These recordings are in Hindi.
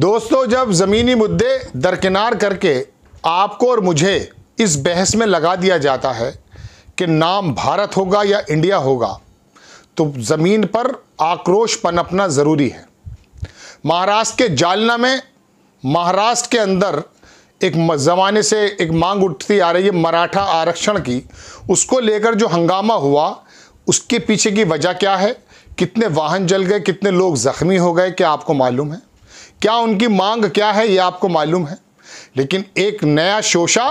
दोस्तों जब ज़मीनी मुद्दे दरकिनार करके आपको और मुझे इस बहस में लगा दिया जाता है कि नाम भारत होगा या इंडिया होगा तो ज़मीन पर आक्रोश पनपना ज़रूरी है महाराष्ट्र के जालना में महाराष्ट्र के अंदर एक ज़माने से एक मांग उठती आ रही है मराठा आरक्षण की उसको लेकर जो हंगामा हुआ उसके पीछे की वजह क्या है कितने वाहन जल गए कितने लोग ज़ख्मी हो गए क्या आपको मालूम है क्या उनकी मांग क्या है ये आपको मालूम है लेकिन एक नया शोषा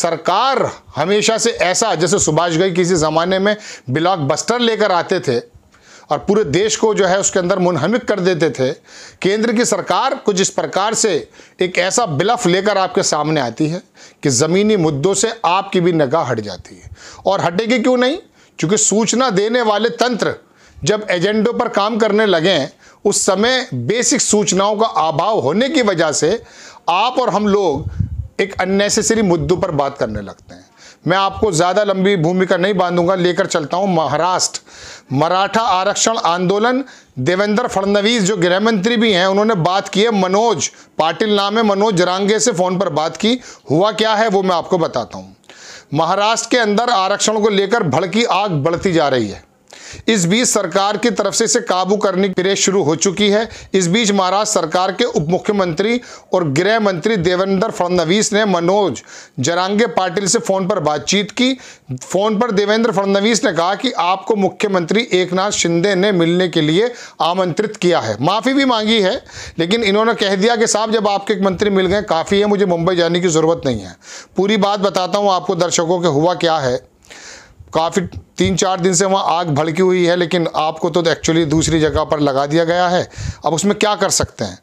सरकार हमेशा से ऐसा जैसे सुभाष गई किसी ज़माने में ब्लॉक बस्टर लेकर आते थे और पूरे देश को जो है उसके अंदर मुनहमिक कर देते थे केंद्र की सरकार कुछ इस प्रकार से एक ऐसा बिलफ लेकर आपके सामने आती है कि ज़मीनी मुद्दों से आपकी भी नगाह हट जाती है और हटेगी क्यों नहीं क्योंकि सूचना देने वाले तंत्र जब एजेंडों पर काम करने लगें उस समय बेसिक सूचनाओं का अभाव होने की वजह से आप और हम लोग एक अननेसेसरी मुद्दों पर बात करने लगते हैं मैं आपको ज़्यादा लंबी भूमिका नहीं बांधूंगा लेकर चलता हूँ महाराष्ट्र मराठा आरक्षण आंदोलन देवेंद्र फडणवीस जो गृह मंत्री भी हैं उन्होंने बात की है मनोज पाटिल नाम है मनोज जरांगे से फ़ोन पर बात की हुआ क्या है वो मैं आपको बताता हूँ महाराष्ट्र के अंदर आरक्षण को लेकर भड़की आग बढ़ती जा रही है इस बीच सरकार की तरफ से इसे काबू करने की प्रेस शुरू हो चुकी है इस बीच महाराष्ट्र सरकार के उप मुख्यमंत्री और गृह मंत्री देवेंद्र फडणवीस ने मनोज जरांगे पाटिल से फ़ोन पर बातचीत की फ़ोन पर देवेंद्र फडणवीस ने कहा कि आपको मुख्यमंत्री एक शिंदे ने मिलने के लिए आमंत्रित किया है माफ़ी भी मांगी है लेकिन इन्होंने कह दिया कि साहब जब आपके एक मंत्री मिल गए काफ़ी है मुझे मुंबई जाने की ज़रूरत नहीं है पूरी बात बताता हूं आपको दर्शकों के हुआ क्या है काफ़ी तीन चार दिन से वहाँ आग भड़की हुई है लेकिन आपको तो एक्चुअली दूसरी जगह पर लगा दिया गया है अब उसमें क्या कर सकते हैं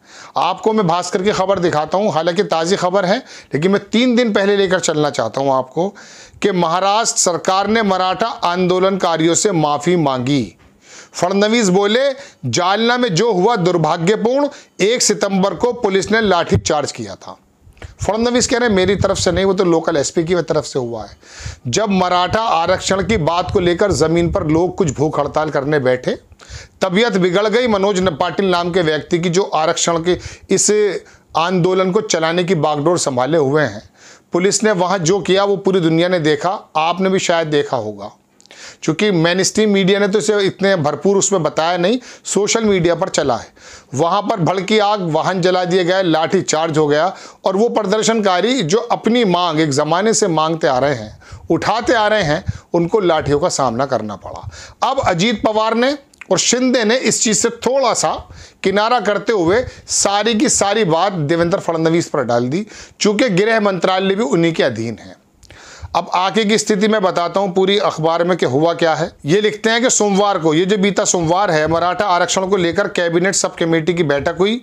आपको मैं भास्कर की खबर दिखाता हूँ हालांकि ताज़ी खबर है लेकिन मैं तीन दिन पहले लेकर चलना चाहता हूँ आपको कि महाराष्ट्र सरकार ने मराठा आंदोलनकारियों से माफ़ी मांगी फडनवीस बोले जालना में जो हुआ दुर्भाग्यपूर्ण एक सितंबर को पुलिस ने लाठी चार्ज किया था फडनवीस कह रहे हैं मेरी तरफ से नहीं वो तो लोकल एसपी की तरफ से हुआ है जब मराठा आरक्षण की बात को लेकर ज़मीन पर लोग कुछ भूख हड़ताल करने बैठे तबीयत बिगड़ गई मनोज पाटिल नाम के व्यक्ति की जो आरक्षण के इस आंदोलन को चलाने की बागडोर संभाले हुए हैं पुलिस ने वहाँ जो किया वो पूरी दुनिया ने देखा आपने भी शायद देखा होगा क्योंकि मैन स्ट्रीम मीडिया ने तो इसे इतने भरपूर उसमें बताया नहीं सोशल मीडिया पर चला है वहाँ पर भड़की आग वाहन जला दिए गए लाठी चार्ज हो गया और वो प्रदर्शनकारी जो अपनी मांग एक ज़माने से मांगते आ रहे हैं उठाते आ रहे हैं उनको लाठियों का सामना करना पड़ा अब अजीत पवार ने और शिंदे ने इस चीज़ से थोड़ा सा किनारा करते हुए सारी की सारी बात देवेंद्र फडणवीस पर डाल दी चूंकि गृह मंत्रालय भी उन्हीं के अधीन है अब आगे की स्थिति में बताता हूँ पूरी अखबार में कि हुआ क्या है ये लिखते हैं कि सोमवार को ये जो बीता सोमवार है मराठा आरक्षण को लेकर कैबिनेट सब कमेटी की बैठक हुई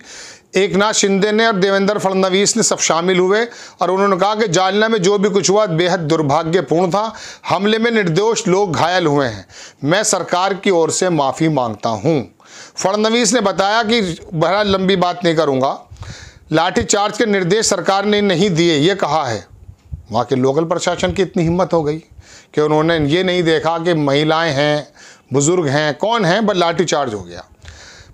एक नाथ शिंदे ने और देवेंद्र फडणवीस ने सब शामिल हुए और उन्होंने कहा कि जालना में जो भी कुछ हुआ बेहद दुर्भाग्यपूर्ण था हमले में निर्दोष लोग घायल हुए हैं मैं सरकार की ओर से माफ़ी मांगता हूँ फडणवीस ने बताया कि बहरा लंबी बात नहीं करूँगा लाठीचार्ज के निर्देश सरकार ने नहीं दिए ये कहा है वहाँ के लोकल प्रशासन की इतनी हिम्मत हो गई कि उन्होंने ये नहीं देखा कि महिलाएं हैं बुज़ुर्ग हैं कौन हैं बट लाठी चार्ज हो गया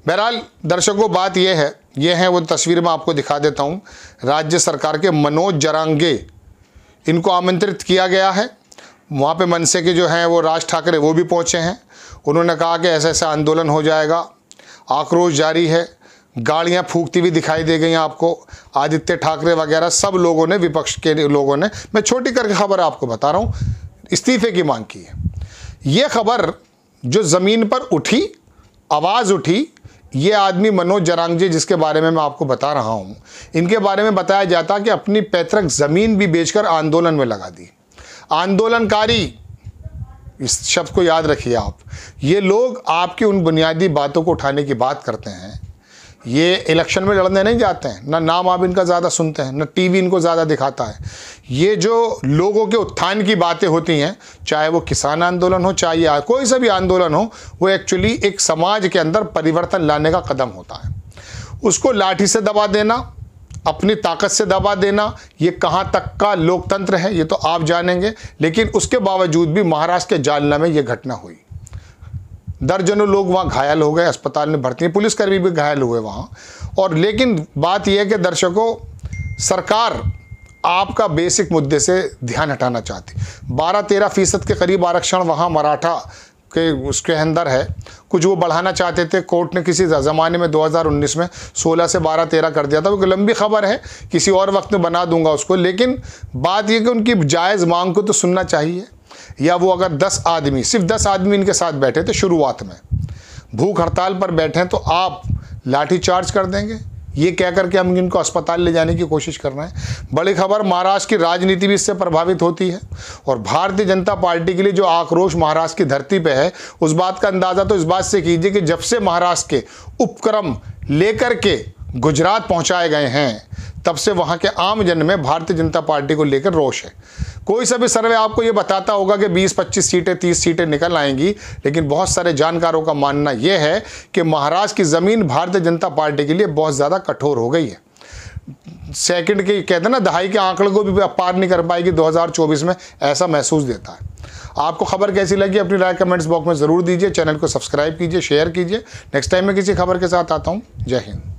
बहरहाल दर्शकों बात यह है ये हैं वो तस्वीर मैं आपको दिखा देता हूँ राज्य सरकार के मनोज जरांगे इनको आमंत्रित किया गया है वहाँ पे मनसे के जो हैं वो राज ठाकरे वो भी पहुँचे हैं उन्होंने कहा कि ऐसा ऐसा आंदोलन हो जाएगा आक्रोश जारी है गाड़ियां फूकती हुई दिखाई दे गई आपको आदित्य ठाकरे वगैरह सब लोगों ने विपक्ष के लोगों ने मैं छोटी करके खबर आपको बता रहा हूँ इस्तीफे की मांग की है ये खबर जो ज़मीन पर उठी आवाज़ उठी ये आदमी मनोज जरांगजी जिसके बारे में मैं आपको बता रहा हूँ इनके बारे में बताया जाता कि अपनी पैतृक ज़मीन भी बेचकर आंदोलन में लगा दी आंदोलनकारी इस शब्द को याद रखिए आप ये लोग आपकी उन बुनियादी बातों को उठाने की बात करते हैं ये इलेक्शन में लड़ने नहीं जाते हैं ना नाम आप इनका ज़्यादा सुनते हैं ना टीवी इनको ज़्यादा दिखाता है ये जो लोगों के उत्थान की बातें होती हैं चाहे वो किसान आंदोलन हो चाहे कोई सा भी आंदोलन हो वो एक्चुअली एक समाज के अंदर परिवर्तन लाने का कदम होता है उसको लाठी से दबा देना अपनी ताकत से दबा देना ये कहाँ तक का लोकतंत्र है ये तो आप जानेंगे लेकिन उसके बावजूद भी महाराष्ट्र के जालना में ये घटना हुई दर्जनों लोग वहाँ घायल हो गए अस्पताल में भर्ती पुलिसकर्मी भी घायल हुए वहाँ और लेकिन बात यह है कि दर्शकों सरकार आपका बेसिक मुद्दे से ध्यान हटाना चाहती बारह तेरह फीसद के करीब आरक्षण वहाँ मराठा के उसके अंदर है कुछ वो बढ़ाना चाहते थे कोर्ट ने किसी ज़माने में 2019 में 16 से 12 13 कर दिया था वो लंबी खबर है किसी और वक्त में बना दूंगा उसको लेकिन बात यह कि उनकी जायज़ मांग को तो सुनना चाहिए या वो अगर दस आदमी सिर्फ दस आदमी इनके साथ बैठे तो शुरुआत में भूख हड़ताल पर बैठे तो आप लाठी चार्ज कर देंगे ये कह करके हम इनको अस्पताल ले जाने की कोशिश कर रहे हैं बड़ी खबर महाराष्ट्र की राजनीति भी इससे प्रभावित होती है और भारतीय जनता पार्टी के लिए जो आक्रोश महाराष्ट्र की धरती पे है उस बात का अंदाज़ा तो इस बात से कीजिए कि जब से महाराष्ट्र के उपक्रम लेकर के गुजरात पहुंचाए गए हैं तब से वहाँ के आम जन में भारतीय जनता पार्टी को लेकर रोष है कोई सा भी सर्वे आपको ये बताता होगा कि 20-25 सीटें 30 सीटें निकल आएंगी लेकिन बहुत सारे जानकारों का मानना यह है कि महाराष्ट्र की ज़मीन भारतीय जनता पार्टी के लिए बहुत ज़्यादा कठोर हो गई है सेकंड के कहते हैं ना दहाई के आंकड़ों को भी पार नहीं कर पाएगी 2024 में ऐसा महसूस देता है आपको खबर कैसी लगी अपनी राय कमेंट्स बॉक्स में ज़रूर दीजिए चैनल को सब्सक्राइब कीजिए शेयर कीजिए नेक्स्ट टाइम मैं किसी खबर के साथ आता हूँ जय हिंद